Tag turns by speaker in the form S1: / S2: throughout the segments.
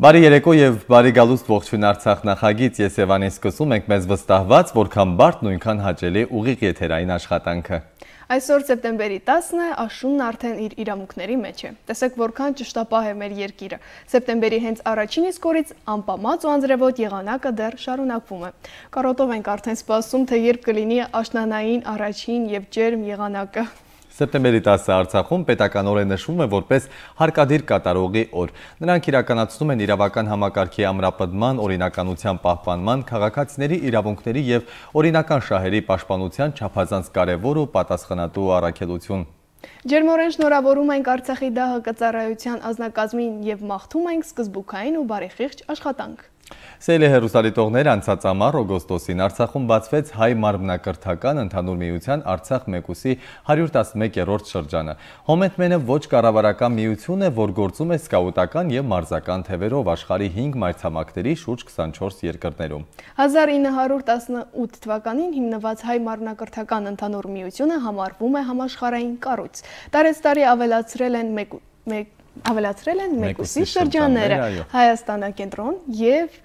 S1: Բարի երեկո եւ բարի գալուստ ողջույն Արցախ նախագից։ Ես Եվանես սկսում ենք մեզ վստահված, որքան բարդ նույնքան հաճելի ուղիղ եթերային աշխատանքը։
S2: Այսօր սեպտեմբերի 10-ն է, աշունն արդեն իր իրավունքների մեջ է։ Տեսեք որքան ճշտապահ է մեր երկիրը։ Սեպտեմբերի հենց առաջին իսկ օրից անպամած ու անձրևոտ եղանակը դեռ շարունակվում է։ Կարոտով ենք արդեն սպասում, թե երբ կլինի աշնանային առաջին եւ ջերմ եղանակը։
S1: Սեպտեմբերի 10-ը Արցախում պետականորեն նշվում է որպես հարկադիր կատարողի օր։ Նրանք իրականացնում են իրավական համակարգի ամրապնդման, օրինականության պահպանման, քաղաքացիների իրավունքների եւ օրինական շահերի պաշտպանության չափազանց կարևոր ու պատասխանատու առաքելություն։
S2: Ջերմորեն շնորհավորում ենք Արցախի դահը կծառայության ազնագազմին եւ մաղթում ենք սկզբուքային ու բարեխիղճ աշխատանք։
S1: Սելի հերուսալիտողներ անցած ամար օգոստոսին Արցախում բացվեց հայ մարմնակրթական ընդհանուր միության Արցախ 1-ի 111-րդ շրջանը։ Հոմետմենը ոչ կառավարական միություն է, որ գործում է սկաուտական եւ մարզական թևերով աշխարի 5 մայրցամաքների շուրջ 24 երկրներում։
S2: 1918 թվականին հիմնված հայ մարմնակրթական ընդհանուր միությունը համարվում է համաշխարհային կառույց։ Տարեցտարի ավելացրել են 1 ավելացրել են մեկուսի շրջանները Հայաստանը կենտրոն եւ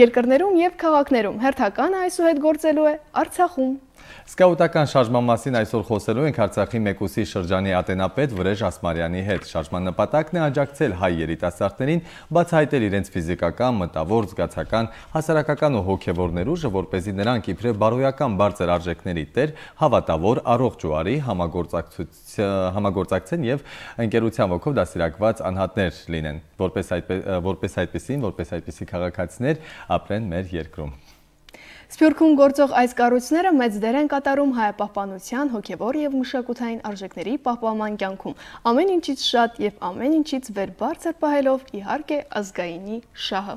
S2: երկրներում եւ քաղաքներում։ Հերթականը այսուհետ գործելու է Արցախում։
S1: Սկաուտական շարժման մասին այսօր խոսելու ենք Արցախի Մեկուսի շրջանի Ատենապետ Վրեժ Ասմարյանի հետ։ Շարժման նպատակն է աջակցել հայ երիտասարդներին բացահայտել իրենց ֆիզիկական, մտավոր, զգացական, հասարակական ու հոգևոր ներուժը, որ เป զի նրանք իբրև բարոյական բարձր արժեքների տեր հավատավոր առողջ ու արի համագործակցեն եւ ընկերության ոգով դասիրակված անհատներ լինեն, որպես այդ որպես այդպեսին, որպես այդպեսի քաղաքացիներ ապրեն մեր երկրում։
S2: Սփյուռքում գործող այս կառույցները մեծ դեր են կատարում հայապահպանության, հոգևոր եւ մշակութային արժեքների պահպանման կյանքում։ Ամեն ինչից շատ եւ ամեն ինչից վեր բարձր պահելով իհարկե ազգայինի շահը։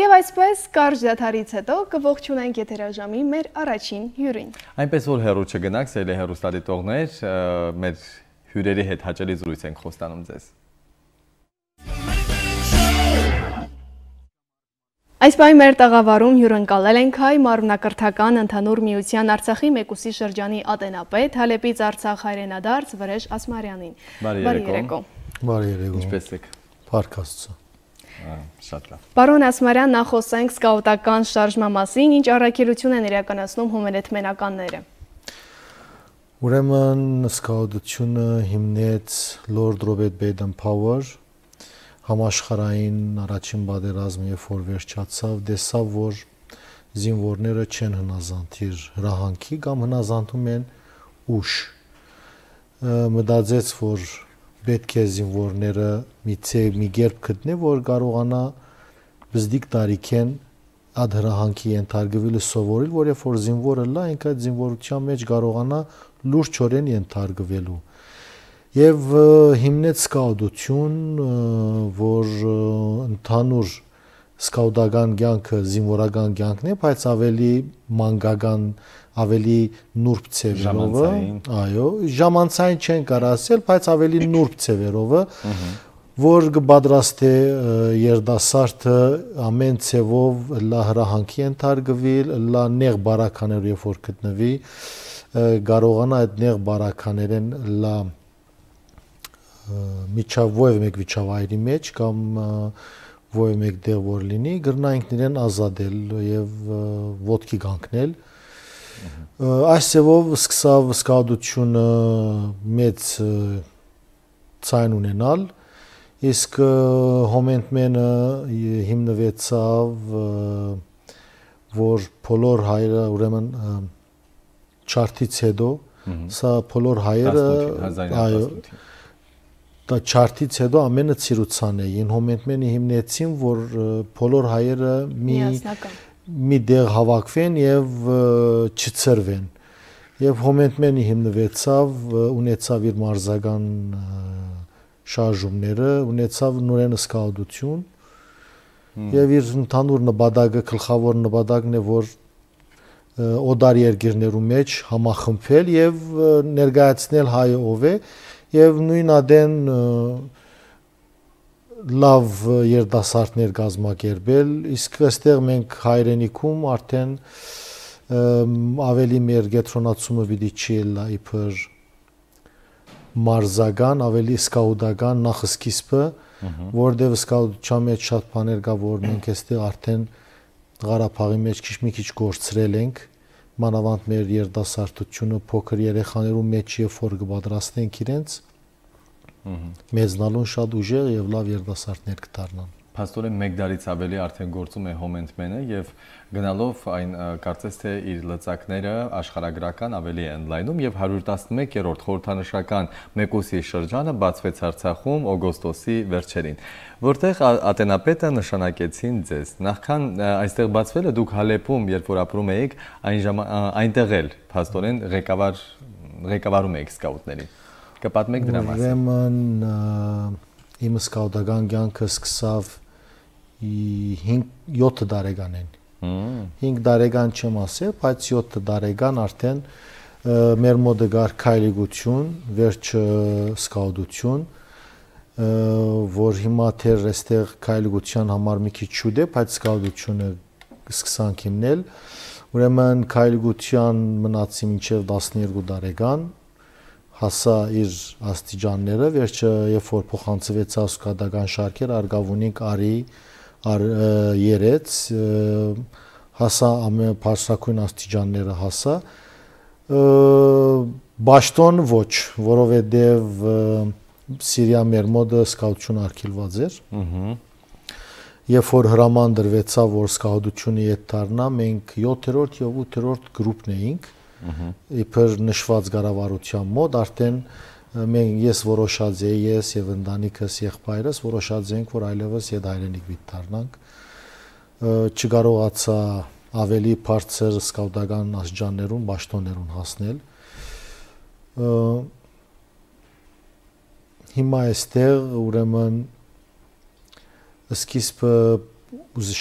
S2: Եվ այսպես կարճ դաթարից հետո կողջունենք եթերաժամի մեր առաջին հյուրին։
S1: Այնպես որ հերո չգնանք, սել է հերոստատիտողներ, մեր հյուրերի հետ հաճելի զրույց ենք խոստանում ձեզ։
S2: Այս պահի մեր տաղավարում հյուրընկալել ենք հայ մարմնակրթական ընդհանուր միության Արցախի մեկուսի շրջանի ատենապետ, հալեպից Արցախ հայրենադարձ Վրեժ Ասմարյանին։ Բարի երեկո։
S3: Բարի երեկո։ Ինչպե՞ս եք։ Փառք Աստծո։ Շատ լավ։
S2: Պարոն Ասմարյան, նախոսենք սկաուտական շարժման մասին, ինչ առաքելություն են իրականացնում հումելեթմենականները։
S3: Ուրեմն սկաուտությունը հիմնեց Lord Robert Baden-Powell համաշխարային առաջին բادرազմը երբ որ վերջացավ, տեսավ, որ զինվորները չեն հնազանդիր հրահանգի կամ հնազանդում են ուշ։ Մտածեց, որ պետք է զինվորները մի ցե մի երբ գտնե, որ կարողանա բզդիկ տարիքեն ադ հրահանգի ենթարկվելը սովորել, որ երբ որ զինվորը լա, ինքա զինվորության մեջ կարողանա լուրջ օրեն ենթարկվելու եւ հիմնեց սկաուտություն, որ ընդհանուր սկաուտական կյանքը զինվորական կյանքն է, բայց ավելի մանկական, ավելի նուրբ ծևերով, այո, ժամանցային չեն կարող ասել, բայց ավելի նուրբ ծևերով, որ կպատրաստե երդասարտը ամեն ծևով լա հրահանգի ընթարգվի, լա նեղ բարականեր երբ որ գտնվի, կարողանա այդ նեղ բարականերեն լա միջավ ովև մեկ միջավայրի մեջ կամ ովև մեկ դեղ որ լինի գրնայինք իրեն ազատել եւ ոդկի կանգնել այս ձևով սկսավ սկադությունը մեծ ցայն ունենալ իսկ հոմենտմենը հիմնվեցավ որ բոլոր հայերը ուրեմն չարտից հետո սա բոլոր հայերը այո 18 դա չարտից հետո ամենը ցիրուցան էին հոմենտմենի հիմնեցին որ բոլոր հայերը մի մի դեղ հավաքվեն եւ չծրվեն եւ հոմենտմենի հիմնվեցավ ունեցավ իր մարզական շարժումները ունեցավ նորեն սկաուդություն եւ իր ընդհանուր նպատակը գլխավոր նպատակն է որ օդար երկիրներում մեջ համախմբել եւ ներկայացնել հայը ով է և, եւ նույնադեն լավ երդասարտներ կազմակերպել, իսկ այստեղ մենք հայրենիքում արդեն ավելի մեր գետրոնացումը պիտի չելա իբր մարզական, ավելի սկաուտական նախսկիզբը, որտեղ սկաուտության մեջ շատ բաներ կա, որ մենք այստեղ արդեն Ղարաբաղի մեջ քիչ մի քիչ գործրել ենք մանավանդ մեր երդասարտությունը փոքր երեխաներու մեջ երբ որ կպատրաստենք իրենց մեզնալուն շատ ուժեղ եւ լավ երդասարտներ կդառնան
S1: Փաստորեն մեկ դարից ավելի արդեն գործում է home and man-ը եւ գնալով այն կարծես թե իր լծակները աշխարհագրական ավելի են լայնում եւ 111-րդ խորհրդանշական մեկուսի շրջանը բացվեց Արցախում օգոստոսի վերջերին, որտեղ Աթենապետը նշանակեցին ձեզ։ Նախքան այստեղ բացվելը դուք Հալեպում, երբ որ ապրում էիք, այն այնտեղ էլ փաստորեն ղեկավար ղեկավարում էիք սկաուտներին։ Կպատմեք դրա մասին։
S3: Ուրեմն իմ սկաուտական կյանքը սկսավ 5-7 տարեկանին։ 5 տարեկան չեմ ասել, բայց 7 տարեկան արդեն մեր մոտ գար քայլիգություն, վերջը սկաուտություն, որ հիմա թեր այստեղ քայլիգության համար մի քիչ շուտ է, բայց սկաուտությունը սկսանք հիմնել։ Ուրեմն քայլիգության մնացի մինչև 12 տարեկան, հասա իր աստիճանները, վերջը երբ որ փոխանցվեց ասկադական շարքեր, արգավունիկ արի ար, երեց հասա ամեն բարձրակույն աստիճանները հասա Բաշտոն ոչ, որովհետև Սիրիա մեր մոդը սկաուտություն արգելված էր։ Ահա։ Երբ որ հրաման դրվեցա, որ սկաուտությունը ետ դառնա, մենք 7-րդ եւ 8-րդ գրուպն էինք։ Ահա իբր նշված ղարավարության մոտ արդեն մենք ես որոշած եի ես եւ ընտանիքս եղբայրս որոշած ենք որ այլևս այդ հայրենիք պիտի դառնանք չկարողացա ավելի բարձր սկաուտական աստիճաններուն ճաշտոներուն հասնել հիմա այստեղ ուրեմն սկիզբը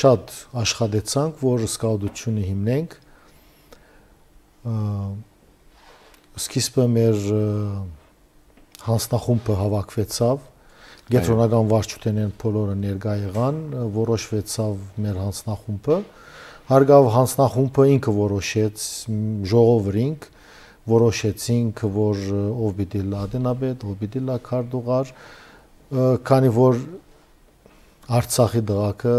S3: շատ աշխատեցանք որ սկաուտությունը հիմնենք սկիզբը մեր հանձնախումբը հավաքվեցավ գետրոնական վարչությունեն բոլորը ներկա եղան որոշվեցավ մեր հանձնախումբը հարգավ հանձնախումբը ինքը որոշեց ժողովրինք որոշեցինք որ ով պիտի լադենաբեդ ով պիտի լակարդուղար քանի որ արցախի դղակը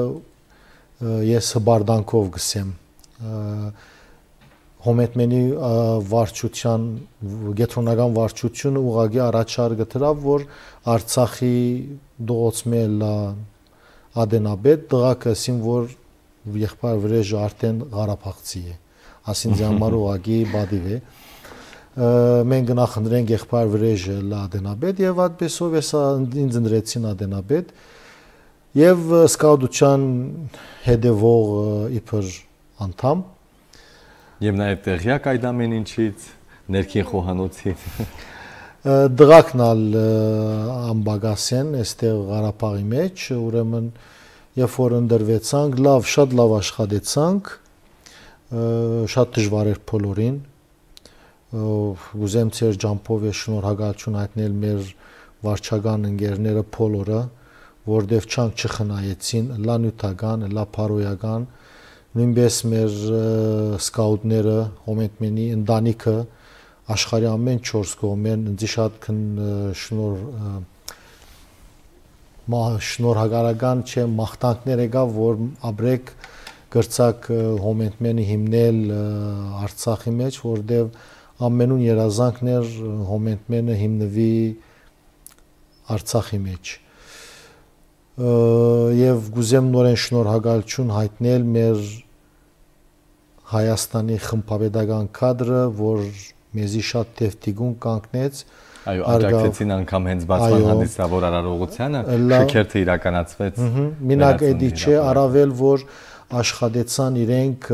S3: ես հբարդանքով գսեմ Հոմետմենի վարչության գետրոնական վարչությունը ուղղակի առաջարկը դրավ, որ Արցախի դողոցմելա Ադենաբեդ դղակը սիմվոր եղբայր վրեժը արդեն Ղարաբաղցի է։ Ասին ժամար ուղագի բադիվ է։ Մենք գնահնդրենք եղբայր վրեժը Ադենաբեդ եւ այդպեսով էսա ինձ ընդրեցին Ադենաբեդ եւ սկաուտության հետևող իբր անդամ
S1: Եվ նաև տեղյակ այդ ամեն ինչից, ներքին խոհանոցի։
S3: Դղակնալ ամբագասեն այստեղ Ղարաբաղի մեջ, ուրեմն երբ որ ընդրվեցանք, լավ, շատ լավ աշխատեցանք, շատ դժվար էր բոլորին։ Ուզեմ ցեր ջամփով է շնորհակալություն հայտնել մեր վարչական ընկերները բոլորը, որտեղ չանք չխնայեցին, լա նյութական, լա փարոյական, լա նույնպես մեր սկաուտները, Հոմենտմենի ընտանիքը աշխարհի ամեն 4 կողմեն ինձ շատ քն շնոր մա շնորհակալական չէ մախտանքներ եկա որ ապրեք գրցակ Հոմենտմենի հիմնել Արցախի մեջ, որտեղ ամենուն երազանքներ Հոմենտմենը հիմնվի Արցախի մեջ։ Ա, եւ գուզեմ նորեն շնորհակալություն հայտնել մեր Հայաստանի խմբապետական կադրը, որ մեզի շատ տեվտիգուն կանգնեց Այո, աջակցեցին անգամ հենց բացման հանդիսավոր
S1: արարողությանը, շքերթը իրականացվեց։ Ահա, մենակ էդի
S3: չէ, առավել որ աշխատեցան իրենք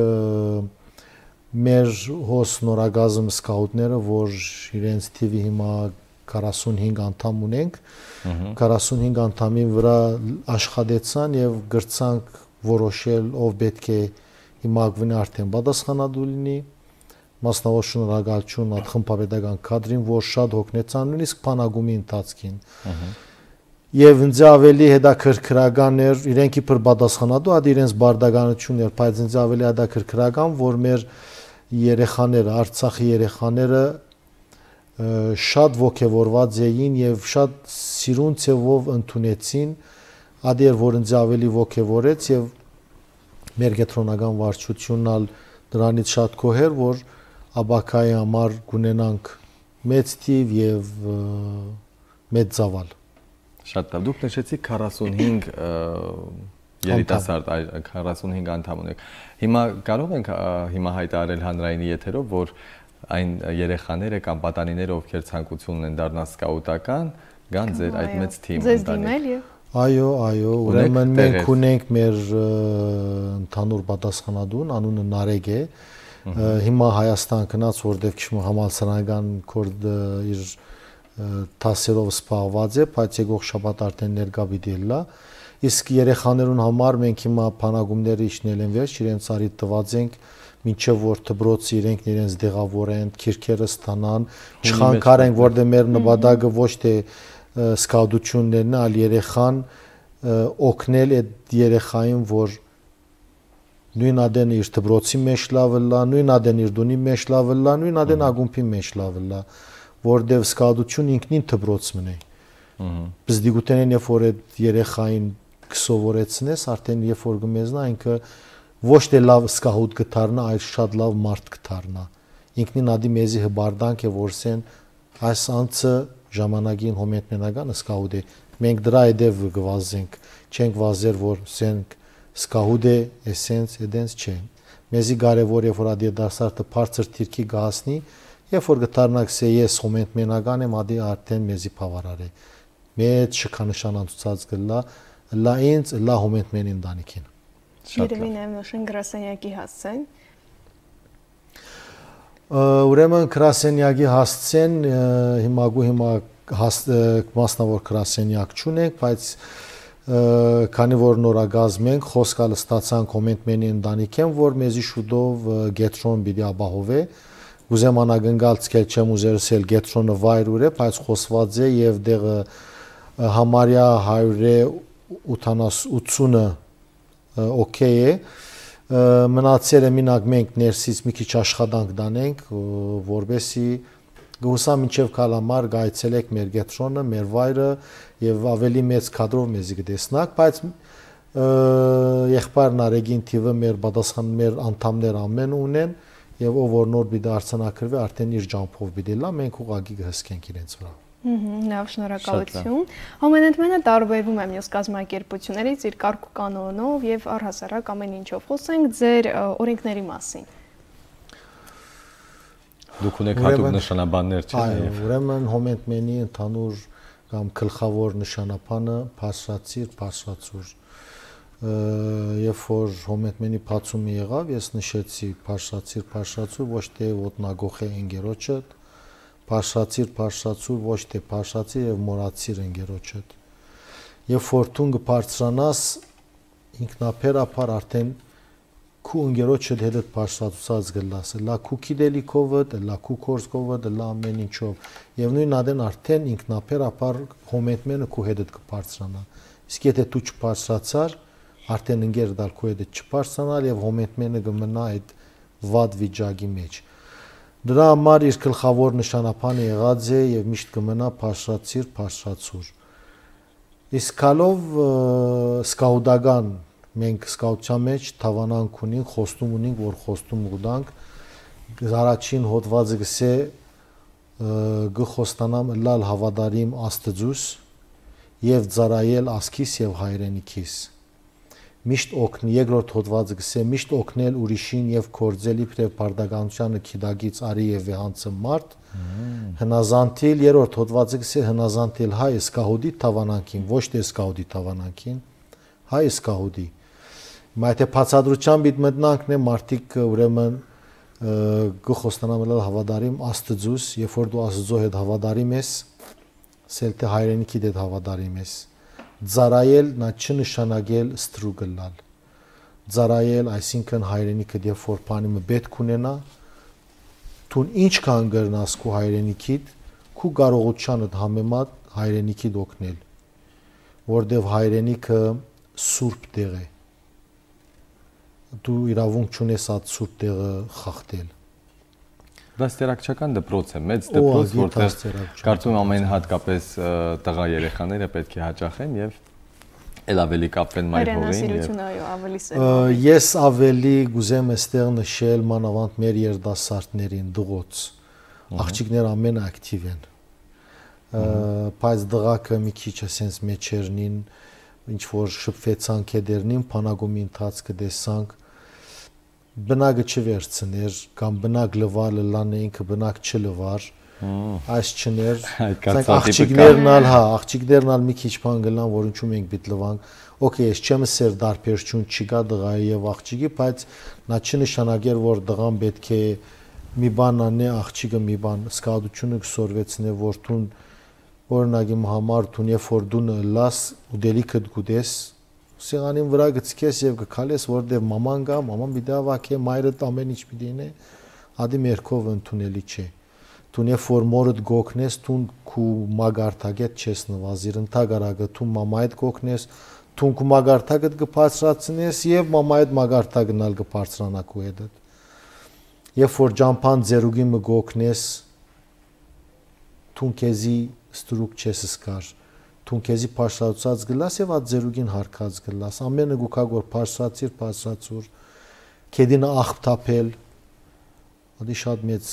S3: մեր հոս նորագազմ սկաուտները, որ իրենց TV հիմա 45 անդամ ունենք 45 անդամին վրա աշխատեցան եւ գրցանք որոշել ով պետք է հիմա գվնի արդեն պատասխանատու լինի մասնավոր շնորհակալություն այդ խմբապետական կադրին, որ շատ հոգնեցան նույնիսկ փանագումի ընթացքին։ Եվ ինձ ավելի հետաքրքրական էր իրենք իբր պատասխանատու այդ իրենց բարդականությունն էր, բայց ինձ ավելի հետաքրքրական, որ մեր երեխաները, Արցախի երեխաները շատ ողջևորված էին եւ շատ սիրուն ցեվով ընդունեցին ադեր որոնց ավելի ողջևորեց եւ մեր գետրոնական վարչությունն ալ դրանից շատ կոհեր որ աբակայի համար գունենանք մեծ թիվ եւ մեծ զավալ
S1: շատ լավ դուք նշեցիք 45 երիտասարդ 45 անդամ ունեք հիմա կարող ենք հիմա հայտարարել հանրայինի եթերով որ այն երեխաները կամ պատանիները, ովքեր ցանկություն ունեն դառնալ սկաուտական, գան ձեր այդ մեծ թիմը։ Ձեզ դիմել
S2: եւ
S3: Այո, այո, ուրեմն մենք ունենք մեր ընդհանուր պատասխանատուն, անունը Նարեկ է։ Հիմա Հայաստան գնաց, որտեղ քիչ համալսարանական կորդ իր տասերով սպահված է, բայց եկող շաբաթ արդեն ներկա պիտի լա։ Իսկ երեխաներուն համար մենք հիմա փանագումները իջնել են վերջ, իրենց արի տված ենք, ենք մինչև որ դբրոցը իրենք իրենց դեղավորեն, քիրքերը ստանան, չխանգարենք, որտեղ մեր նպատակը ոչ թե սկաուտություններն է, այլ երեխան օգնել այդ երեխային, որ նույն ադեն իր դբրոցի մեջ լավը լա, նույն ադեն իր դունի մեջ լավը լա, նույն ադեն ագումբի մեջ լավը լա, որտեվ սկադություն ինքնին դբրոց մնի։ Ահա։ Բզդիգուտենեն երբ որ այդ երեխային կսովորեցնես, արդեն երբ որ գմեզնա ինքը ոչ թե լավ սկահուտ գթարնա, այլ շատ լավ մարդ գթարնա։ Ինքնին ադի մեզի հբարդանք է որսեն այս անցը ժամանակին հոմետնենական սկահուտ է։ Մենք դրա եդև գվազենք, չենք վազեր որ սենք սկահուտ է, էսենց, էդենց չէ։ Մեզի կարևոր է որ ադի դասարտը բարձր թիրքի գահասնի, երբ որ գթարնակ սե ես հոմետնենական եմ, ադի արդեն մեզի բավարար է։ Մեծ շքանշան անցած գլա լա ինձ լա հոմետնեն ընտանիքին
S2: Երևի նաև նշեն գրասենյակի հասցեն։
S3: Ուրեմն գրասենյակի հասցեն հիմա գու հիմա մասնավոր գրասենյակ չունենք, բայց քանի որ նորագազմ ենք, խոսքալը ստացան կոմենտ մենի ընտանիքեմ, որ մեզի շուտով գետրոն պիտի ապահովե։ Ուզեմ անագնգալ ցկել չեմ ուզերս էլ գետրոնը վայր ուր է, բայց խոսված է եւ դեղը համարյա 100-ը 80-ը օքեյ է մնացել է մինակ մենք ներսից մի քիչ աշխատանք դանենք որբեսի գուսա մինչև կալամար գայցելեք մեր գետրոնը, մեր վայրը եւ ավելի մեծ կադրով մեզի կտեսնակ, բայց եղբայրն արեգին տիվը մեր պատասխան մեր անդամներ ամեն ունեն եւ ով որ նոր բիդա արցանակրվի արդեն իր ջամփով բիդելա մենք ուղագի կհսկենք իրենց վրա
S4: Լավ,
S2: շնորհակալություն։ Ամենամենը տարբերվում է մյուս կազմակերպություններից իր կարգ ու կանոնով եւ առհասարակ ամեն ինչով։ Խոսենք ձեր օրենքների մասին։
S1: Դուք ունեք հատուկ նշանաբաններ, չէ՞։ Այո,
S3: ուրեմն հոմենտմենի ընդհանուր կամ գլխավոր նշանապանը փասացիր, փասացուր։ Երբ որ հոմենտմենի փացումը եղավ, ես նշեցի փասացիր, փասացուր ոչ թե ոտնագողի ընկերոջը, Փարշացիր, փարշացուր, ոչ թե փարշացիր եւ մորացիր ընկերոջդ։ Եվ ֆորթուն կբարձրանաս ինքնապերապար արդեն քու ընկերոջդ հետ այդ փարշացուցած գլաս, լա քու կիդելիկովդ, լա քու կորսկովդ, լա ամեն ինչով։ Եվ նույն ադեն արդեն ինքնապերապար հոմետմենը քու հետ կբարձրանա։ Իսկ եթե դու չփարշացար, արդեն ընկեր դալ քու հետ չբարձրանալ եւ հոմետմենը կմնա այդ վատ վիճակի մեջ։ Ա Դրա համար իր գլխավոր նշանապանը եղած է եւ միշտ կմնա փաշացիր, փաշացուր։ Իսկ հալով սկաուդական մենք սկաուտչա մեջ թավանանք ունենք, խոստում ունենք, որ խոստում ուտանք։ Զարաչին հոդվածը գսե գխոստանամ լալ հավադարիմ աստծուս եւ ծարայել ասքիս եւ հայրենիքիս միշտ օգնի երկրորդ հոդվածը գսե միշտ օգնել ուրիշին եւ կորձել իբրև բարդականությանը քիդագից արի եւ վեհանցը մարդ հնազանդիլ երրորդ հոդվածը գսե հնազանդիլ հայ սկահուդի տավանանքին ոչ թե սկահուդի տավանանքին հայ սկահուդի մայթե բացադրությամբ իդ մտնանքն է մարդիկ ուրեմն գխոստանամելալ հավատարիմ աստծուս երբ որ դու աստծո հետ հավատարիմ ես սելտե հայրենիքի հետ հավատարիմ ես Ձարայել նա չնշանակել ստրուգլալ։ Ձարայել, այսինքն հայրենիքը դեպի ֆորփանիմը պետք ունենա։ Տուն ինչ կան գրնաս քու հայրենիքիդ, քու կարողությանդ համեմատ հայրենիքիդ օգնել, որտեվ հայրենիքը սուրբ տեղ է։ Դու իրավունք չունես այդ սուրբ տեղը խախտել
S1: դաստիարակչական դպրոց է, մեծ դպրոց, որտեղ կարծում եմ ամեն հատկապես տղա երեխաները պետք է հաճախեն եւ ել ավելի կապվեն մայր հողին եւ
S3: այո, ավելի սեր։ Ես ավելի գուզեմ այստեղ նշել մանավանդ մեր երդասարտներին դղոց։ Աղջիկներ ամեն ակտիվ են։ Բայց դղակը մի քիչ էսենց մեջերնին ինչ որ շփվեցանք եդերնին, փանագումի ընթացքը տեսանք, բնակը չվերցներ կամ բնակ լվալը լանը ինքը բնակ չլվար այս չներ ասենք աղջիկներն ալ հա աղջիկներն ալ մի քիչ բան գլան որ ինչու մենք պիտ լվանք օքեյ ես չեմ սեր դարբերություն չկա դղայի եւ աղջիկի բայց նա չնշանակեր որ դղան պետք է մի բան անի աղջիկը մի բան սկադությունը կսորվեցնե որ դուն օրինակի համար դու երբ որ դու լաս ու դելիքդ գուտես սեղանին վրա գցքես եւ գքալես, որտեղ մաման գա, մաման պիտի ավակե, մայրդ ամեն ինչ պիտի ինե, ադի մերքով ընդունելի չէ։ Տունե ֆորմորդ գոքնես, տուն քու մագարտագետ չես նվազիր, ընտագարագը տուն մամայդ գոքնես, տուն քու մագարտագը գբացրացնես եւ մամայդ մագարտագնալ գբարձրանակու հետդ։ Երբ որ ջամփան ձերուգի մը գոքնես, տուն քեզի ստրուկ չես սկար թուն քեզի փարշացած գլաս եւ այդ ձերուգին հարկած գլաս ամենը գուքագոր փարշացիր փարշացուր քեդին աղբթապել ադի շատ մեծ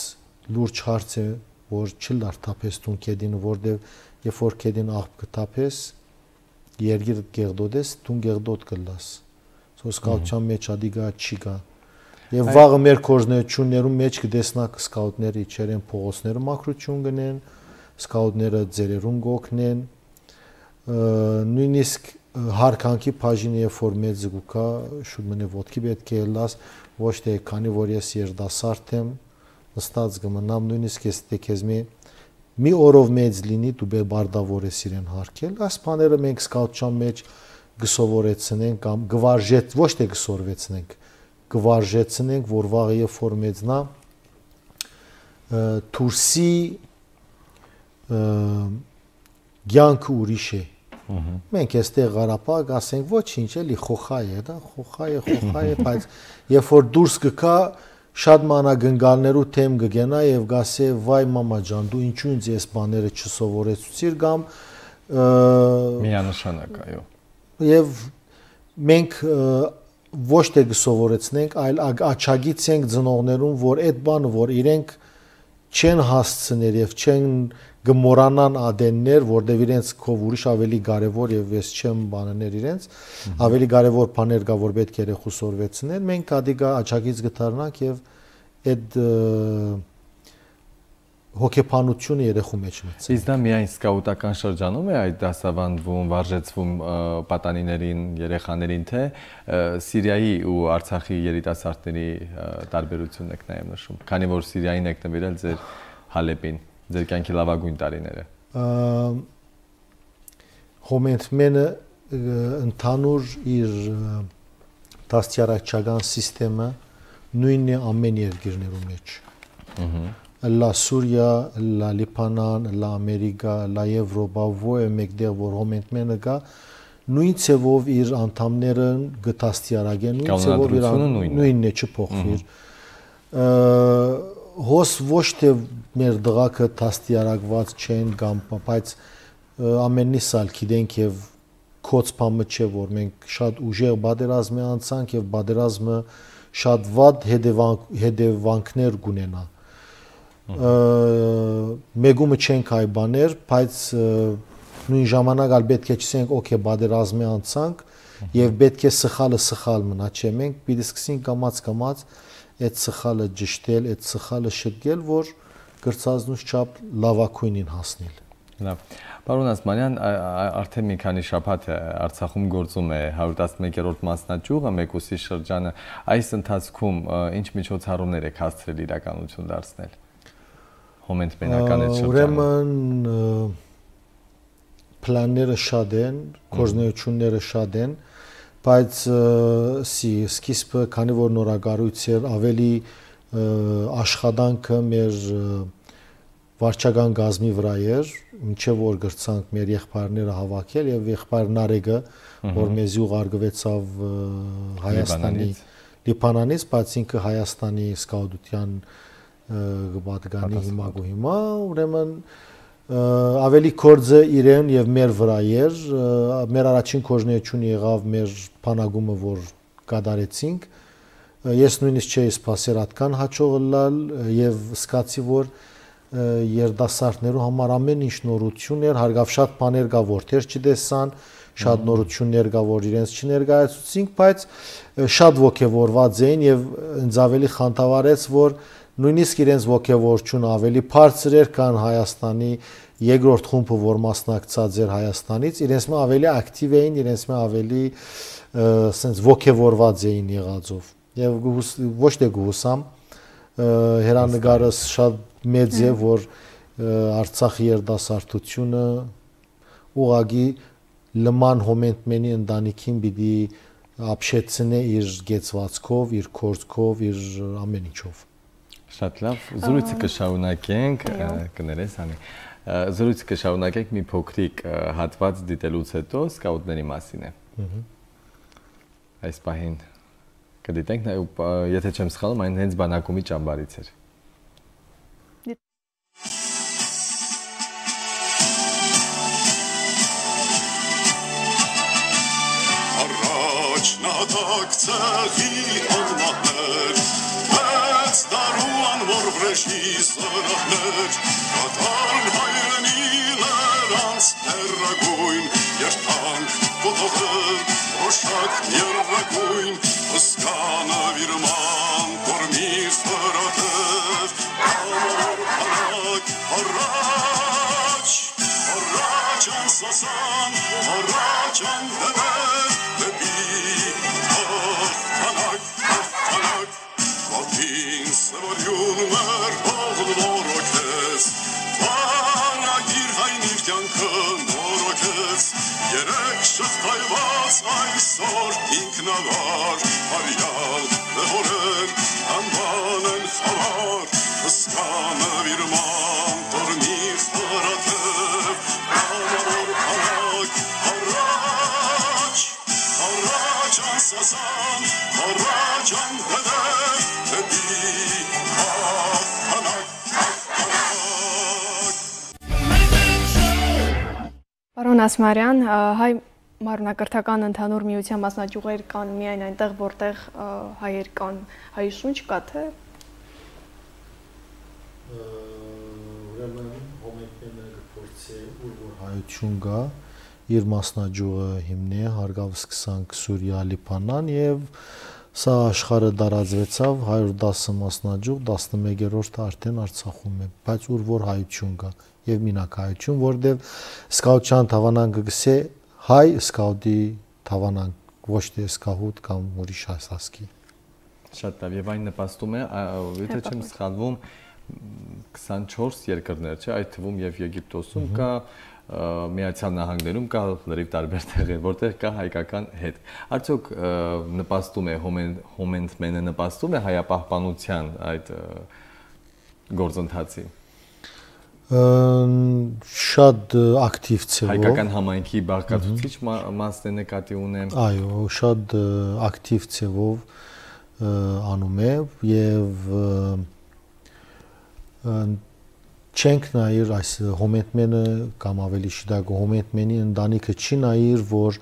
S3: լուրջ հարց է որ չլարթապես թուն քեդին որտեւ երբ որ քեդին աղբ կտապես երգիր գեղդոդես թուն գեղդոդ գլաս սոս կաուչան մեջ ադիգա չի գա Եվ վաղը մեր կորզնություններում մեջ կտեսնակ սկաուտները իջերեն փողոցները մակրություն գնեն, սկաուտները ձերերուն գոքնեն, նույնիսկ հարկանքի բաժինը երբ որ մեծ զգուկ է շուտ մնի ոդկի պետք է լաս ոչ թե քանի որ ես երդասարտ եմ նստած գմնամ նույնիսկ ես թե քեզ մի մի օրով մեծ լինի դու բե բարդավորես իրեն հարկել այս բաները մենք սկաուտչան մեջ գսովորեցնենք կամ գվարժեց ոչ թե գսորվեցնենք գվարժեցնենք որ վաղը երբ որ մեծնա թուրսի գյանք ուրիշ է Մենք էստեղ Ղարապակ ասենք ոչինչ էլի խոխայ է դա, խոխայ է, խոխայ է, բայց երբ որ դուրս գկա շատ մանագնգալներու թեմ կգենա եւ գասե վայ մամա ջան դու ինչու ինձ այս բաները չսովորեցուցիր կամ
S1: միանշանակ այո
S3: եւ մենք ոչ թե գսովորեցնենք այլ աչագից ենք ծնողներուն որ այդ բանը որ իրենք չեն հասցներ եւ չեն գմորանան ադեններ, որտեվ իրենց քով ուրիշ ավելի կարևոր եւ ես չեմ բանաներ իրենց, ավելի կարևոր բաներ կա, որ պետք է երեխու սորվեցնեն, մենք կադիգա աչակից գտարնանք եւ այդ հոգեբանությունը երեխու մեջ մեծ։
S1: Իսկ դա միայն սկաուտական շրջանում է այդ դասավանդվում, վարժեցվում պատանիներին, երեխաներին, թե Սիրիայի ու Արցախի երիտասարդների տարբերությունն եք նաև նշում։ Քանի որ Սիրիային եք նվիրել ձեր Հալեպին։ Ձեր կյանքի լավագույն տարիները։
S3: Հոմենտմենը ընդհանուր իր դաստիարակչական համակարգը նույնն է ամեն երկիրներում մեջ։ Ահա լա Սուրիա, լա Լիբանան, լա Ամերիկա, լա Եվրոպա, ոե մեկտեղ որ հոմենտմենը կա, նույն ցևով իր անդամները գտաստիարագեն, նույն ցևով իր նույնն է չփոխվի։ Ա հոս ոչ թե մեր դղակը դաստիարակված չեն կամ բայց ամենից սալ գիտենք եւ կոչpamը չէ որ մենք շատ ուժեղ բادرազմ անցանք եւ բادرազմը շատ ված հետևանք հետևանքներ կունենա մեգումը չենք այ բաներ բայց նույն ժամանակ ալ պետք է չսենք օքե բادرազմի անցանք եւ պետք է սխալը սխալ մնա չէ մենք պիտի սկսենք կամած կամած կամաց, կամաց այդ սխալը ճշտել, այդ սխալը շրջել, որ գրծազնուց չափ լավակույնին հասնել։
S1: Լավ։ Պարոն Ասմանյան, արդեն մի քանի շաբաթ է Արցախում գործում է 111-րդ մասնաճյուղը, մեկուսի շրջանը։ Այս ընթացքում ինչ միջոցառումներ եք հասցրել իրականություն դարձնել։ Հոմենտ մենական է շրջանը։
S3: Ուրեմն պլանները շատ են, կորզնեությունները շատ են, բայց սի սկիզբը քանի որ նորագարույց էր ավելի աշխատանքը մեր վարչական գազմի վրա էր ինչեւ որ գրցանք մեր եղբայրները հավաքել եւ եղբայր Նարեգը որ մեզ ուղարկվեցավ Հայաստանի Լիբանանից բայց ինքը Հայաստանի սկաուտության գբատգանի հիմա գոհիմա ուրեմն ավելի կորձը իրեն եւ մեր վրա էր մեր առաջին կորժնեությունը եղավ մեր փանագումը որ կդարեցինք ես նույնիսկ չէի սпасեր atkan հաջողը լալ եւ սկացի որ երդասարտներու համար ամեն ինչ նորություն էր հարգավ շատ բաներ կա որտեր չտեսան շատ նորություններ կա որ իրենց չներկայացուցինք բայց շատ ողջևորված էին եւ ինձ ավելի խանդավառեց որ և, նույնիսկ իրենց ողջավորությունը ավելի բարձր էր քան Հայաստանի երկրորդ խումբը, որ մասնակցած էր Հայաստանից, իրենց մը ավելի ակտիվ էին, իրենց մը ավելի ասենց ողջավորված էին եղածով։ Եվ ոչ թե գուսամ հերանեկարս շատ մեծ է, որ Արցախի երդասարտությունը ուղագի լման հոմենտմենի ընտանիքին պիտի ապշեցնե իր գեցվածքով, իր կործքով, իր ամեն ինչով։ Շատ լավ,
S1: զրույցը կշարունակենք, կներես անի։ Զրույցը կշարունակենք մի փոքրիկ հատված դիտելուց հետո սկաուտների մասին է։ Այս պահին կդիտենք, եթե չեմ սխալում, այն հենց բանակումի ճամբարից էր։
S4: Առաջ նատակ ծաղի օրնատներ Բայց դարու անոր վրեժի սրահներ, կատարն հայրենի լրանց հերագույն, երթանք կոտողը, ռոշակ երագույն, ըսկանը վիրման, կորմի սրահներ, ամոր պարակ, առաջ, առաջ անսասան, առաջ անդներ, Անվար փողն օրոքես, բանագիր հայն իր կյանքը նորոքես, երեք շղթայված այսօր ինքնավար, արյալ նհորեն, անվան են խավար, հսկանը վիրմար,
S2: Պարոն Ասմարյան, հայ մարունակրթական ընդհանուր միության մասնաճյուղեր կան միայն այնտեղ, որտեղ հայեր կան, հայի շունչ կա թե
S3: ուրեմն հոմեկները գործի ուր որ հայություն կա, իր մասնաճյուղը հիմնի հարգավ սկսան Սուրյալի փանան եւ սա աշխարհը տարածվեցավ 110 մասնաճյուղ 11-րդը արդեն Արցախում է, բայց ուր որ հայություն կա, եւ մինակայություն, որտեղ սկաուտչան թավանանգը գսե հայ սկաուտի թավանանք ոչ թե սկաուտ կամ ուրիշ հասկի։
S1: Շատ լավ, եւ այն նպաստում է, եթե չեմ սխալվում, 24 երկրներ, չէ, այդ թվում եւ Եգիպտոսում կա, Միացյալ Նահանգներում կա լրիվ տարբեր տեղեր, որտեղ կա հայկական հետ։ Արդյոք նպաստում է հոմենտմենը նպաստում է հայապահպանության այդ գործընթացի
S3: շատ ակտիվ ցեղով հայկական
S1: համայնքի բաղկացուցիչ մասն է նկատի ունեմ
S3: այո շատ ակտիվ ցեղով անում է եւ չենք նայիր այս հոմետմենը կամ ավելի շիտակ հոմետմենի ընտանիքը չի նայիր որ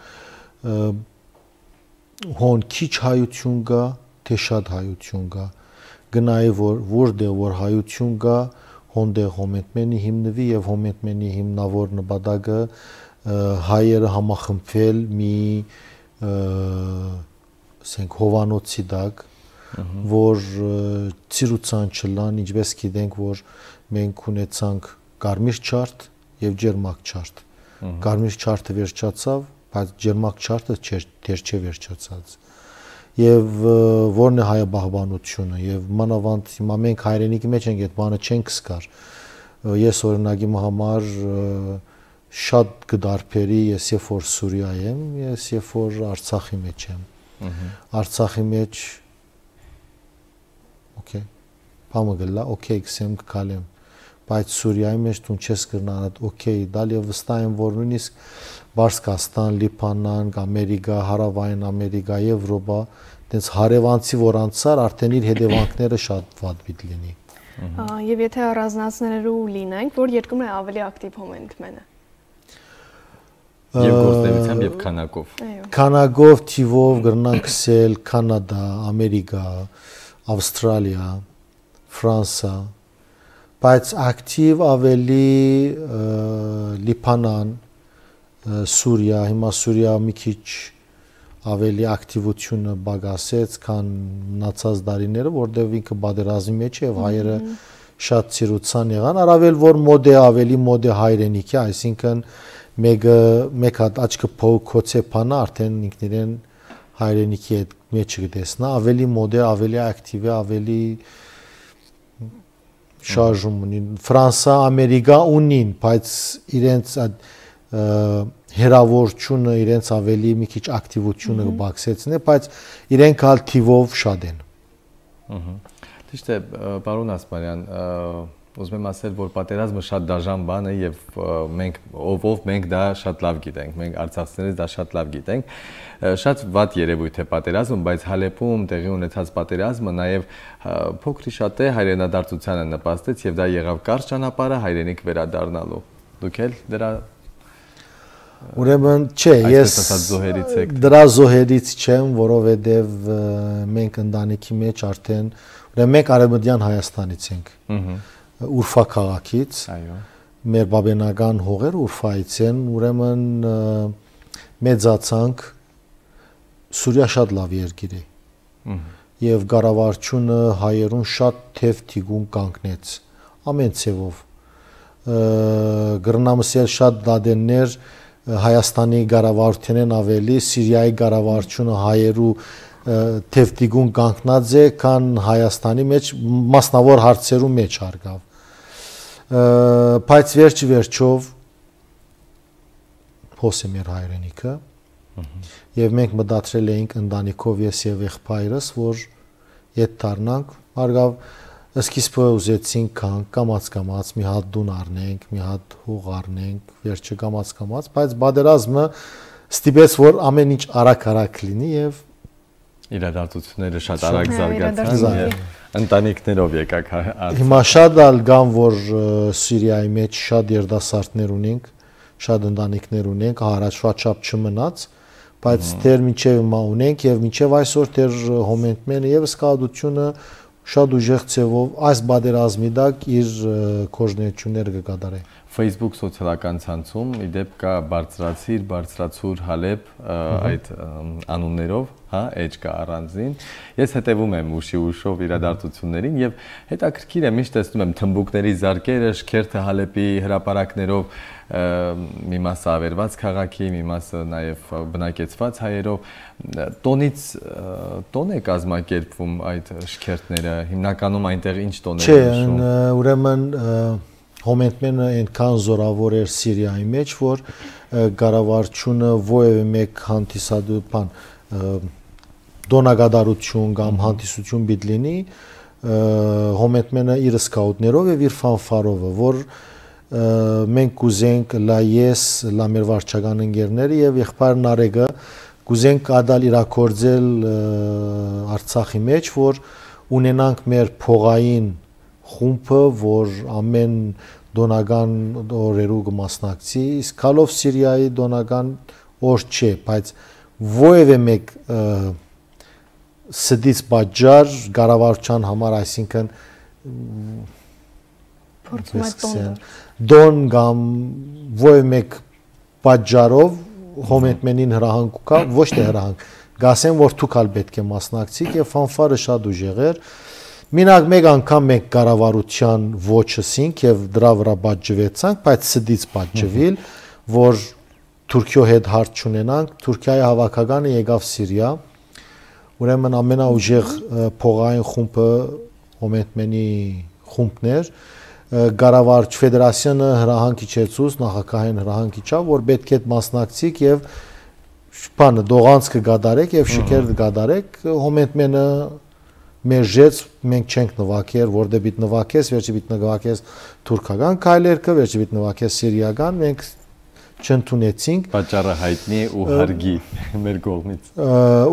S3: հոն քիչ հայություն կա թե շատ հայություն կա գնայի որ որտեղ դե որ հայություն կա որ հոնդեղ հոմետմենի հիմնվի եւ հոմետմենի հիմնավոր նպատակը հայերը համախմբվել մի ասենք հովանոցի դակ որ ցիրուցան չլան ինչպես գիտենք որ մենք ունեցանք կարմիր չարտ եւ ջերմակ չարտ կարմիր չարտը վերջացավ բայց ջերմակ չարտը չէր դեռ չէ վերջացած եւ որն է հայաբահբանությունը եւ մանավանդ հիմա մենք հայրենիքի մեջ ենք այդ բանը չենք սկար ես օրինակի համար շատ գդարբերի ես երբ որ Սուրիա եմ ես երբ որ Արցախի մեջ եմ Արցախի մեջ օքեյ բամը գլա օքեյ քսեմ կալեմ բայց Սուրիայի մեջ դու չես կրնանդ, օքեյ, դալ եւ վստահ եմ, որ նույնիսկ Բարսկաստան, Լիբանան, Ամերիկա, Հարավային Ամերիկա, Եվրոպա, այդպես հարևանցի որ անցար, արդեն իր հետևանքները շատ վատ պիտ լինի։
S2: Եվ եթե առանձնացնելու լինենք, որ երկումն է ավելի ակտիվ հոմենտմենը։
S1: Եվ գործունեությամբ եւ քանակով։
S3: Քանակով, թիվով գրնանք սել Կանադա, Ամերիկա, Ավստրալիա, Ֆրանսա, բայց ակտիվ ավելի Լիբանան, Սուրիա, հիմա Սուրիա մի քիչ ավելի ակտիվությունը բագասեց, քան մնացած դարիները, որտեղ ինքը բادرազմի մեջ է եւ հայերը շատ ցիրուցան եղան, առավել որ մոդե ավելի մոդե հայրենիքի, այսինքն մեկը մեկ հատ աչքը փոքոցեփանա արդեն ինքն իրեն հայրենիքի հետ մեջը դեսնա, ավելի մոդե, ավելի ակտիվ է, ավելի, ավելի շարժում ունին։ Ֆրանսա, Ամերիկա ունին, բայց իրենց այդ հերավորությունը իրենց ավելի մի քիչ ակտիվությունը կբացեցնի, բայց իրենք հալ թիվով շատ են։
S1: Ահա։ Ճիշտ է, պարոն Ասպարյան, ուզում եմ ասել, որ պատերազմը շատ դաժան բան է եւ մենք ով ով մենք դա շատ լավ գիտենք, մենք արցախցիներից դա շատ լավ գիտենք։ Շատ վատ երևույթ է պատերազմը, բայց Հալեպում տեղի ունեցած պատերազմը նաեւ փոքրի շատ է հայրենադարձությանը նպաստեց եւ դա եղավ կարճ ճանապարհը հայրենիք վերադառնալու։ Դուք էլ դրա
S3: Ուրեմն, չէ, ես զոհերից եք։ Դրա զոհերից չեմ, որովհետև մենք ընտանիքի մեջ արդեն, ուրեմն մենք արևմտյան Հայաստանից ենք։ Ահա Ուրֆա քաղաքից։ Այո։ Մեր բաբենական հողեր Ուրֆայից են, ուրեմն մեծացանք Սուրիա շատ լավ երկիր է։ Եվ գարավարչունը հայերուն շատ թեվ թիգուն կանգնեց ամեն ցևով։ Գրնամսել շատ դադեններ Հայաստանի գարավարությունն ավելի Սիրիայի գարավարությունը հայերու թևտիգուն կանգնած է, քան Հայաստանի մեջ մասնավոր հարցերու մեջ արգավ բայց վերջի վերջով փոս է մեր հայրենիքը եւ մենք մտածրել էինք ընտանիքով ես եւ եղբայրս որ ետ դառնանք մարգավ սկիզբը ուզեցինք քան կամած կամած մի հատ դուն առնենք, մի հատ հող առնենք, վերջը կամած կամած, բայց բادرազմը ստիպեց որ ամեն ինչ արագ-արագ լինի եւ
S1: իրադարձությունները շատ արագ զարգացան եւ ընտանիքներով եկաք արդյոք։ Հիմա
S3: շատ ալ կան, որ Սիրիայի մեջ շատ երդասարտներ ունենք, շատ ընտանիքներ ունենք, առաջվա չափ չմնաց, բայց դեռ միջև հիմա ունենք եւ միջև այսօր դեռ հոմենտմենը եւս կադրությունը շատ ուժեղ ցևով այս բادرազմի դակ իր կորժնեությունները կկատարի։
S1: Facebook սոցիալական ցանցում իդեպ կա բարձրացիր, բարձրացուր, հալեբ այդ անուններով հա, edge կա առանձին։ Ես հետևում եմ ուշի ուշով իրադարձություններին եւ հետաքրքիր է միշտ տեսնում եմ թմբուկների զարկերը, շքերթը Հալեպի հրաապարակներով մի մասը ավերված քաղաքի, մի մասը նաեւ բնակեցված հայերով տոնից տոն է կազմակերպվում այդ շքերթները, հիմնականում այնտեղ ինչ տոներ են նշում։
S3: Չէ, ուրեմն հոմենտմենը այնքան զորավոր էր Սիրիայի մեջ, որ կառավարությունը ովևէ մեկ հանդիսադեպան դոնագադարություն կամ հանդիսություն պիտ լինի հոմետմենը իր սկաուտներով եւ իր ֆանֆարով, որ մենք կուզենք լա ես, լա մեր վարչական ընկերները եւ եղբայր Նարեգը կուզենք կադալ իրակորձել Արցախի մեջ, որ ունենանք մեր փողային խումբը, որ ամեն դոնական օրերու կմասնակցի, իսկ Call of Syria-ի դոնական օր չէ, բայց ովևէ մեկ և, սդից պատճառ կառավարության համար, այսինքն փորձում է տոն դոն կամ ոյ մեկ պատճառով հոմետմենին հրահանգ կա, ոչ թե հրահանգ։ Գասեմ, որ թուքալ պետք է մասնակցիկ եւ ֆանֆարը շատ ուժեղ էր։ Մինակ մեկ անգամ մենք կառավարության ոչսինք եւ դրա վրա բաժվեցանք, բայց սդից բաժվել, որ Թուրքիո հետ հարց չունենանք, Թուրքիայի հավաքականը եկավ Սիրիա, Ուրեմն ամենաուժեղ փողային խումբը Օմենտմենի խումբներ Գարավարջ ֆեդերացիոնը հրահանգի չեցուց նախակահային հրահանգի չա որ պետք է մասնակցիկ եւ բանը դողանցքը գադարեք եւ շքերդ գադարեք Օմենտմենը մեժեց մենք չենք նվակեր, որտե դե պիտ նվակես, վերջի պիտ նվակես թուրքական քայլերքը, վերջի պիտ նվակես սիրիական, մենք չընդունեցինք։
S1: Պաճառը հայտնի ու հարգի մեր կողմից։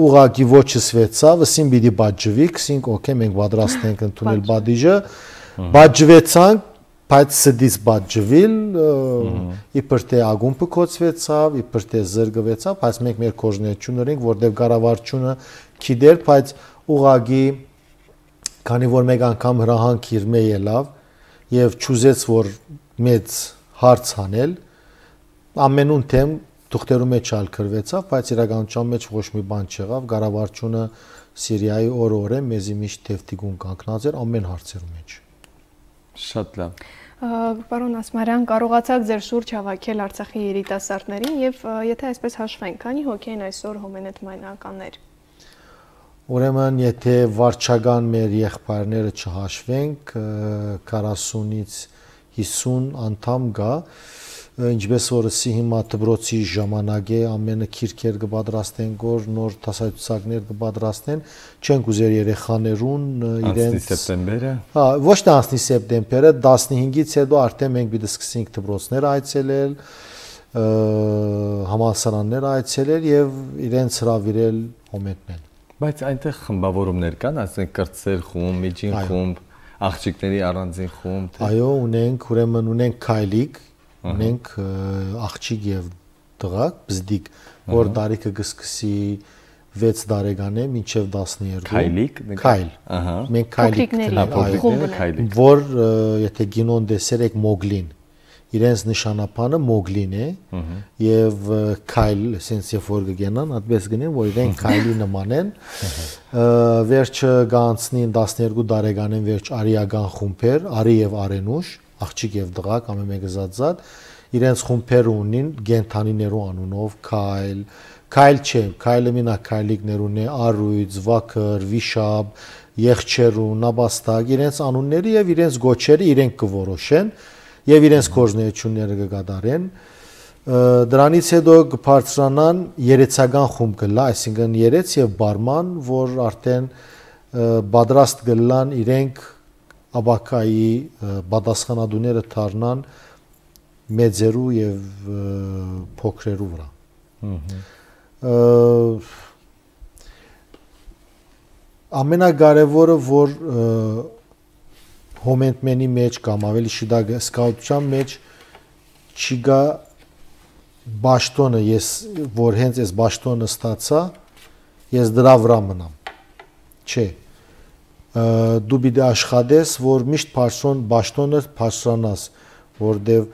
S3: Ուղակի ոչ սվեցավ, ասին պիտի բաժվի, ասինք օքե մենք պատրաստ ենք ընդունել բաժիջը։ Բաժվեցանք, բայց սդից բաժվել իբր թե ագումբը կոչվեցավ, իբր թե զրկվեցավ, բայց մենք մեր կորժնեություն ունենք, որտեղ կառավարությունը քիդեր, բայց ուղագի քանի որ մեկ անգամ հրահանգ իր մեյ ելավ եւ ճուզեց որ մեծ հարց անել, ամենուն թեմ թուղթերու մեջ ալ քրվեցավ, բայց իրականության մեջ ոչ մի բան չեղավ, Ղարավարչունը Սիրիայի օր-օրը մեզի միշտ թեվտիգուն կանգնած էր ամեն հարցերու մեջ։ Շատ լավ։
S2: Պարոն Ասմարյան, կարողացաք ձեր շուրջ հավաքել Արցախի երիտասարդներին եւ եթե այսպես հաշվենք, քանի հոգի են այսօր հոմենետ մայնականներ։
S3: Ուրեմն, եթե վարչական մեր եղբայրները չհաշվենք, 40-ից 50 անդամ գա, ինչպես որ սի հիմա դբրոցի ժամանակ է ամենը քիրքեր կպատրաստեն գոր նոր դասացուցակներ կպատրաստեն չեն կուզեր երեխաներուն իրենց
S1: սեպտեմբերը
S3: հա ոչ թե անցնի սեպտեմբերը 15-ից հետո արդեն մենք պիտի սկսենք դբրոցներ այցելել համալսարաններ այցելել եւ իրենց հravirել հոմետնել բայց այնտեղ
S1: խմբավորումներ կան ասենք կրծեր խումբ միջին խումբ աղջիկների առանձին
S3: խումբ թե այո ունենք ուրեմն ունենք քայլիկ մենք աղջիկ եւ տղակ, բզդիկ, որ տարիքը կսկսի 6 տարեկան է մինչև 12։ Քայլիկ, քայլ։ Ահա։ Մենք քայլիկ կտնենք, որ եթե գինոն դեսեր եք մոգլին, իրենց նշանապանը մոգլին է եւ քայլ, sense if որ գնան, այդպես գնեն, որ իրեն քայլի նման են։ Վերջը գանցնին 12 տարեկանին վերջ արիական խումբեր, արի եւ արենուշ։ Ահա աղջիկ եւ դղա կամ մեկը զածած իրենց խումբերը ունին գենթանիներու անունով քայլ քայլ չէ քայլը մինա քայլիկներուն է արույց վակր վիշապ եղջերու նաբաստակ իրենց անունները եւ իրենց գոչերը իրենք կորոշեն եւ իրենց կորզնեությունները կգադարեն դրանից հետո կբարձրանան երեցական խումբ գլա, այսինքն երեց եւ բարման, որ արդեն պատրաստ գլան իրենք աբակայի պատասխանատուները դառնան մեծերու եւ փոքրերու վրա։ Ահա ամենակարևորը որ հոմենտմենի մեջ կամ ավելի շիդագ սկաուտության մեջ չի գա բաշտոնը ես որ հենց այս բաշտոնը ստացա ես դրա վրա մնամ չէ դու պիտի դե աշխատես, որ միշտ բարձրոն ճաշտոնը բարձրանաս, որտեվ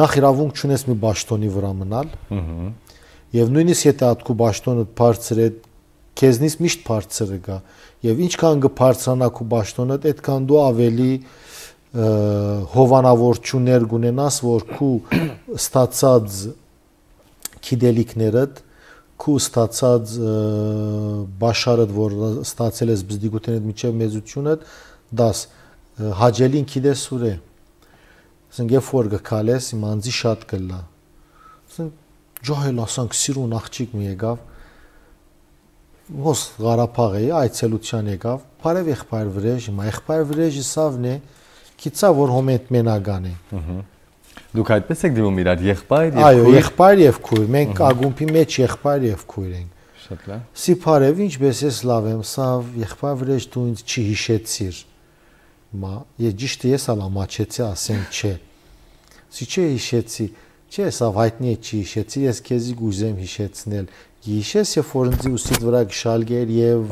S3: նախ իրավունք չունես մի ճաշտոնի վրա մնալ։ Ահա։ Եվ նույնիսկ եթե ատկու ճաշտոնը բարձր է, քեզնից միշտ բարձրը գա։ Եվ ինչքան կբարձրանա քու ճաշտոնը, այդքան դու ավելի հովանավորություններ կունենաս, որ քու ստացած գիտելիքներդ քու ստացած բաշարդ, որ ստացել ես բզդիկութենդ միջև մեծությունդ, դաս հաջելին քիդես սուրե։ Ասենք երբ որ գկալես, իմ անձի շատ կլա։ Ասենք ջահել ասանք սիրուն աղջիկ մի եկավ։ Ոս Ղարաբաղ էի, այցելության եկավ։ Բարև եղբայր վրեժ, իմ եղբայր վրեժը սավն է, քիծա որ հոմետ մենագան է։
S1: Ահա Դուք այդպես եք դիմում իրար եղբայր եւ քույր։ Այո, եղբայր
S3: եւ քույր։ Մենք ագումբի մեջ եղբայր եւ քույր ենք։ Շատ լավ։ Սիփարև, ինչպես ես լավ եմ, սա եղբայր վրեժ դու ինձ չհիշեցիր։ Մա, ես ճիշտ ես ալա մաչեցի, ասեմ չէ։ Սի չէ հիշեցի։ Չէ, սա վայտնի է չի հիշեցի, ես քեզի գուզեմ հիշեցնել։ Հիշես, երբ որ ինձ ուսից վրա գշալգեր եւ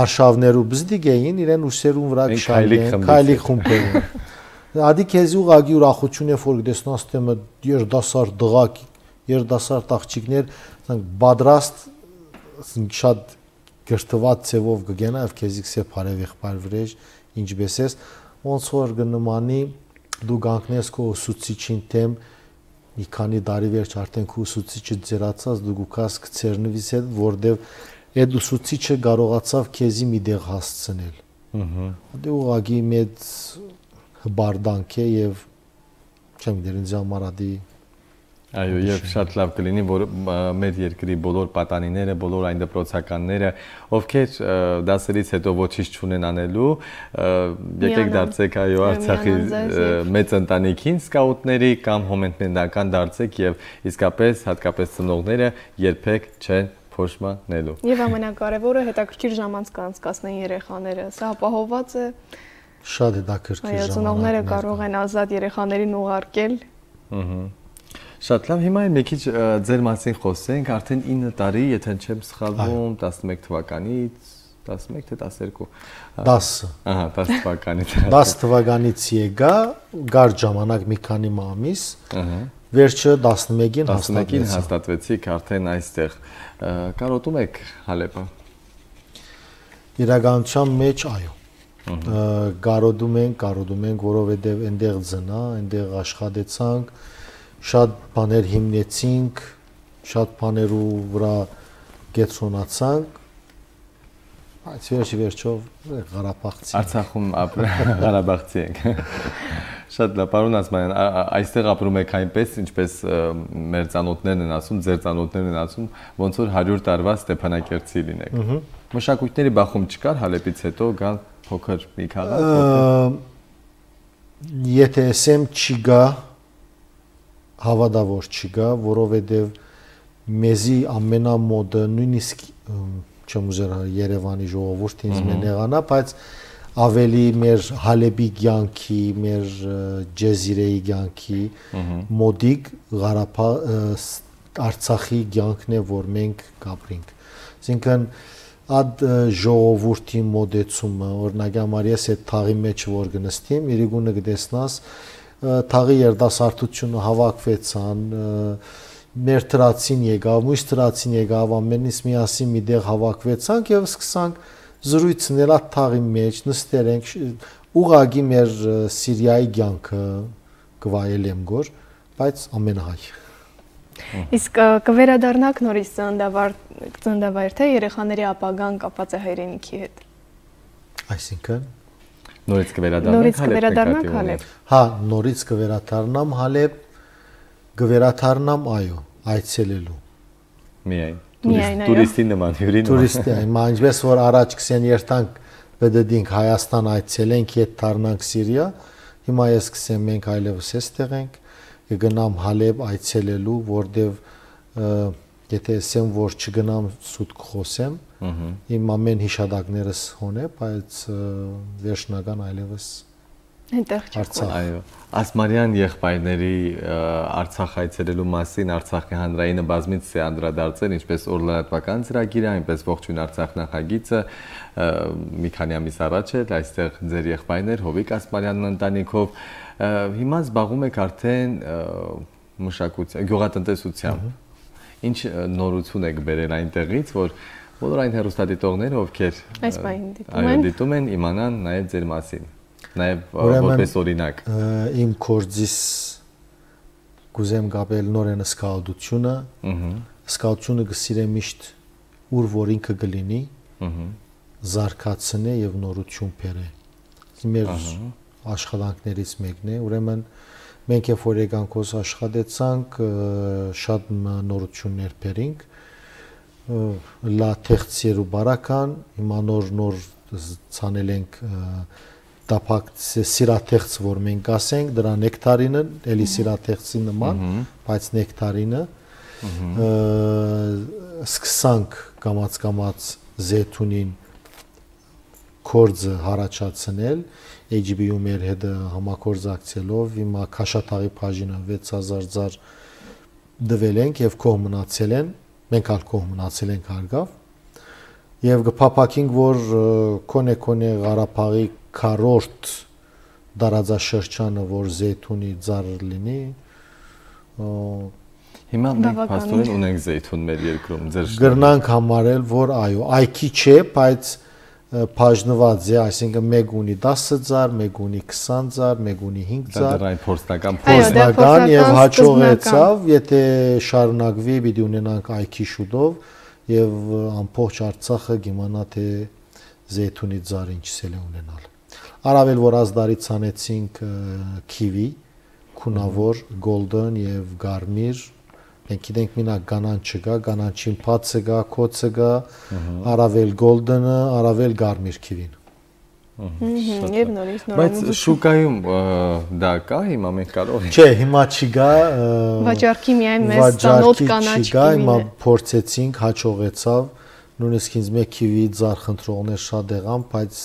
S3: արշավներու բզդիգեին, իրեն ուսերուն վրա գշալգեր, քայլի խումբերին։ Ադի քեզ ուղագի ուրախություն է, որ դեսնաս թեմը երդասար դղակ, երդասար տաղջիկներ, ասենք բադրաստ, ասենք շատ գրթված ձևով կգենա եւ քեզիկ սեփ արև եղբայր վրեժ, ինչպես ես, ոնց որ գնմանի դու գանքնես քո ուսուցիչին թեմ մի քանի տարի վերջ արդեն քո ուսուցիչը ծերացած դու գուկաս կցերնվիս հետ, որտեւ այդ ուսուցիչը կարողացավ քեզի մի դեղ հասցնել։ Ահա։ Դե ուղագի մեծ հբարդանքի եւ չեմ գիտեր ինձ համար ադի
S1: Այո, եւ շատ լավ կլինի, որ մեր երկրի բոլոր պատանիները, բոլոր այն դպրոցականները, ովքեր դասերից հետո ոչինչ չունեն անելու, եկեք դարձեք այո Արցախի մեծ ընտանիքին, սկաուտների կամ հոմենտմենդական դարձեք եւ իսկապես հատկապես ծնողները երբեք չեն փոշմանելու։
S2: Եվ ամենակարևորը հետաքրքիր ժամանց կանցկացնեն երեխաները։ Սա ապահովված է։ Ա,
S3: Շատ հետաքրքիր ժամանակ։ Այո, ծնողները կարող
S2: են ազատ երեխաներին ուղարկել։
S4: Ահա։
S1: Շատ լավ, հիմա մի քիչ ձեր մասին խոսենք, արդեն 9 տարի, եթե չեմ սխալվում, 11 թվականից 11 թե 12 10 ահա 10 թվականից 10
S3: թվականից եկա գար ժամանակ մի քանի ամիս ահա վերջը 11-ին հաստատվեցի 11-ին
S1: հաստատվեցիք արդեն այստեղ կարոտում եք Հալեպը
S3: իրականության մեջ այո գարոդում ենք, գարոդում ենք, որովհետև այնտեղ ծնա, այնտեղ աշխատեցանք, շատ բաներ հիմնեցինք, շատ բաներու վրա կենտրոնացանք, բայց վերջի վերջով Ղարաբաղցի։ Արցախում
S1: Ղարաբաղցի ենք։ Շատ լավ, պարոն Ասմանյան, այստեղ ապրում եք այնպես, ինչպես մեր ցանոթներն են ասում, ձեր ցանոթներն են ասում, ոնց որ 100 տարվա Ստեփանակերտցի լինեք։ Մշակույթների բախում չկար Հալեպից հետո գան փոքր մի քաղաք։
S3: Եթե SM չգա, հավատավոր չգա, որովհետև մեզի ամենամոդը նույնիսկ չեմ ուզեր Երևանի ժողովուրդը ինձ մենեղանա, բայց ավելի մեր Հալեբի ցանկի, մեր Ջեզիրեի ցանկի մոդիկ Ղարաբաղ Արցախի ցանկն է, որ մենք կապրենք։ Այսինքն այդ ժողովրդի մոդեցումը օրինակ համար ես այդ թաղի մեջ որ գնստիմ երիգունը գտեսնաս թաղի երդասարտությունը հավաքվեցան մեր տրացին եկավ մույս տրացին եկավ ամենից միասին միտեղ հավաքվեցանք եւ սկսանք զրույցներ այդ թաղի մեջ նստերենք ուղագի մեր սիրիայի ցանկը գվայել եմ գոր բայց ամենահայ
S2: Իսկ կվերադառնաք նորից ծննդավար ծննդավայր թե երեխաների ապագան կապած է հայրենիքի հետ։
S3: Այսինքն նորից կվերադառնանք Նորից կվերադառնանք Հալեբ։ Հա, նորից կվերադառնամ Հալեբ, կվերադառնամ այո, այցելելու։
S1: Միայն տուրիստի նման, հյուրի նման։ Տուրիստի,
S3: հիմա ինչպես որ առաջ կսեն երթանք ԲԴԴ-ին Հայաստան այցելենք, ետ դառնանք Սիրիա, հիմա ես կսեմ մենք այլևս էստեղ ենք կգնամ Հալեբ այցելելու, որտեվ եթե ասեմ, որ չգնամ սուտ կխոսեմ, իմ ամեն հիշադակներս հոն է, բայց վերջնական այլևս
S2: այնտեղ
S1: չկա։ Այո։ Ասմարյան եղբայրների Արցախ այցելելու մասին Արցախի հանրայինը բազմից է անդրադարձել, ինչպես օրլանատվական ծրագիրը, այնպես ողջույն Արցախ նախագիծը մի քանի ամիս առաջ էլ այստեղ ձեր եղբայրներ Հովիկ Ասմարյանն ընտանիքով Հիմա զբաղում եք արդեն մշակության, գյուղատնտեսությամբ։ Ինչ նորություն եք բերել այնտեղից, որ բոլոր այն հերոստատիտողները, ովքեր այս բային դիտում են, դիտում են, իմանան նաև ձեր մասին, նաև որպես օրինակ։
S3: Իմ կորձիս գուզեմ գաբել նորեն սկալդությունը։ Ահա։ Սկալդությունը գսիրեմ միշտ ուր որ ինքը գլինի։ Ահա զարգացնե եւ նորություն բերե։ Մեր աշխատանքներից մեկն է, ուրեմն մենք երբ որ եկանքոս աշխատեցանք, շատ նորություններ բերինք, լա թեղցեր ու բարական, հիմա նոր նոր ցանել ենք տապակ սիրաթեղց, որ մենք ասենք, դրա նեկտարինը, էլի սիրաթեղցի նման, բայց նեկտարինը սկսանք կամած-կամած զեյթունին կորձը հարաճացնել, -կամաց HB-ում էր հետ համակորզակցելով հիմա Քաշաթաղի բաժինը 6000 զար դվել ենք եւ կող մնացել են մենք ալ կող մնացել ենք հարգավ եւ գփապակինք որ կոնե կոնե Ղարաբաղի քարորտ դարաձաշրջանը որ զեյթունի ծառ լինի Հիմա մենք փաստորեն
S1: ունենք զեյթուն մեր երկրում։ Ձեր գրնանք
S3: համարել, որ այո, այքի չէ, բայց բաժնված է, այսինքն 1 ունի 10 ծար, 1 ունի 20 ծար, 1 ունի 5 ծար։ Դա դեռ այն փորձնական փորձնական եւ հաջողեցավ, եթե շարունակվի, պիտի ունենանք IQ շուտով եւ ամբողջ Արցախը գիմանա թե զեյթունի ծար ինչսել է ունենալ։ Արավել որ ազդարի ցանեցինք քիվի, քունավոր, golden եւ garmir Մենք գիտենք մինա կանանչը կա, կանանչին փածը կա, կոցը կա, արավել գոլդենը, արավել գարմիր քիվին։
S2: Եվ նորից նոր Բայց
S3: շուկայում դա կա հիմա մենք կարող ենք։ Չէ, հիմա չի գա։ Վաճառքի միայն մեզ ծանոթ կանաչ կիվին։ Չի գա, հիմա փորձեցինք, հաջողեցավ։ Նույնիսկ ինձ մեկ քիվի ձար խնդրողներ շատ եղան, բայց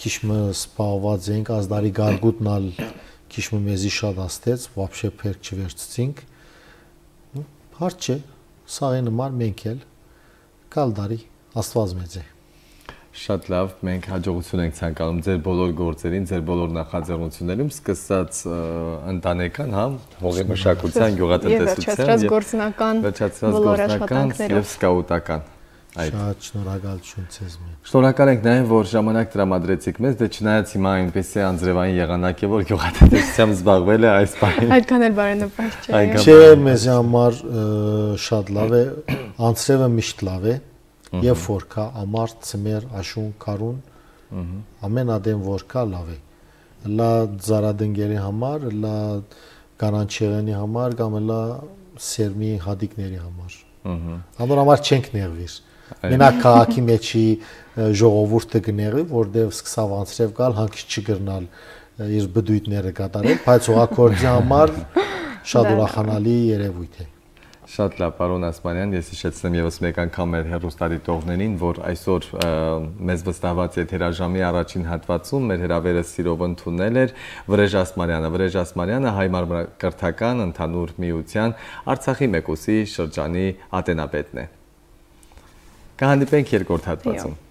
S3: քիշմը սպահված էինք, ազդարի գարգուտն ալ քիշմը մեզի շատ աստեց, вообще փերք չվերցրեցինք հարց չէ, սաղի նման մենք էլ կալդարի աստված մեծ է։
S1: Շատ լավ, մենք հաջողություն ենք ցանկանում ձեր բոլոր գործերին, ձեր բոլոր նախաձեռնություններում, սկսած ընտանեկան, հա, հողի մշակության, գյուղատնտեսության, վերջացած գործնական, վերջացած գործնական եւ սկաուտական։
S3: Այդ Շատ շնորհակալություն ցեզ
S1: մեկ։ Շնորհակալ ենք նաև որ ժամանակ տրամադրեցիք մեզ, դե չնայած հիմա այնպես է անձրևային եղանակ է, որ գյուղատնտեսությամբ զբաղվել է այս բանը։ Այդքան էլ բարենպաստ չէ։ Չէ,
S3: մեզ համար շատ լավ է, անձրևը միշտ լավ է։ Եվ ֆորքա, ամար, ծմեր, աշուն, կարուն։ Ամեն ադեմ որ կա լավ է։ Լա զարադնգերի համար, լա կանանչեղենի համար կամ լա սերմի հադիկների համար։ Ահա։ Անոր համար չենք նեղվիր։ Ահա մենակ քաղաքի մեջի ժողովուրդը գները, որտեղ սկսավ անցրև գալ, հանկից չգրնալ իր բդույթները կատարել, բայց հողակորձի համար շատ ուրախանալի երևույթ է։
S1: Շատ լավ, պարոն Ասմանյան, ես հիշեցնեմ եւս մեկ անգամ մեր հերոստարիտողներին, որ այսօր մեզ վստահված այդ հերաժամի առաջին հատվածում մեր հրավերը սիրով ընդունել էր Վրեժ Ասմանյանը։ Վրեժ Ասմանյանը հայ մարմնակրթական ընդհանուր միության Արցախի մեկուսի շրջանի ատենապետն է։ Կհանդիպենք երկրորդ հատվածում։ Եյ,